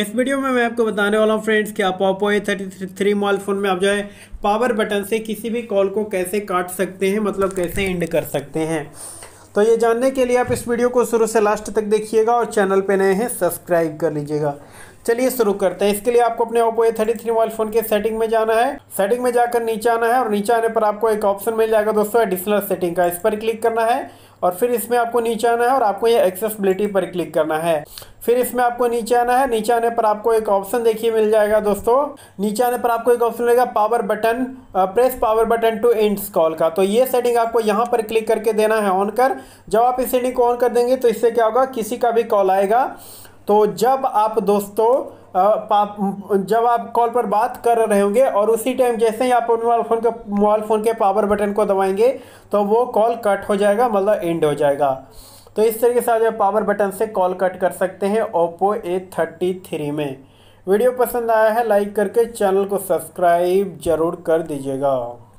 इस वीडियो में मैं आपको बताने वाला हूँ फ्रेंड्स कि आप Oppo A thirty three mobile phone में आप जो है पावर बटन से किसी भी कॉल को कैसे काट सकते हैं मतलब कैसे एंड कर सकते हैं तो ये जानने के लिए आप इस वीडियो को शुरू से लास्ट तक देखिएगा और चैनल पर नए हैं सब्सक्राइब कर लीजिएगा चलिए शुरू करते हैं इसके लिए आपको अपने Oppo A thirty three mobile phone के सेटिंग में जाना है सेटिंग में जाकर नीचे आना है और नीचे आने पर आपको एक ऑप्शन मिल जाएगा दोस्तों एडिशनल सेटिंग का इस पर क्लिक करना है और फिर इसमें आपको नीचे आना है और आपको ये एक्सेसबिलिटी पर क्लिक करना है फिर इसमें आपको नीचे आना है नीचे आने पर आपको एक ऑप्शन देखिए मिल जाएगा दोस्तों नीचे आने पर आपको एक ऑप्शन मिलेगा power button press power button to end call का तो ये सेटिंग आपको यहाँ पर क्लिक करके देना है ऑन कर जब आप इस सेटिंग को ऑन कर देंगे तो इससे क्या होगा किसी का भी कॉल आएगा तो जब आप दोस्तों जब आप कॉल पर बात कर रहे होंगे और उसी टाइम जैसे ही आप मोबाइल फ़ोन के मोबाइल फ़ोन के पावर बटन को दबाएंगे तो वो कॉल कट हो जाएगा मतलब एंड हो जाएगा तो इस तरीके से आप पावर बटन से कॉल कट कर सकते हैं ओप्पो ए थर्टी थ्री में वीडियो पसंद आया है लाइक करके चैनल को सब्सक्राइब ज़रूर कर दीजिएगा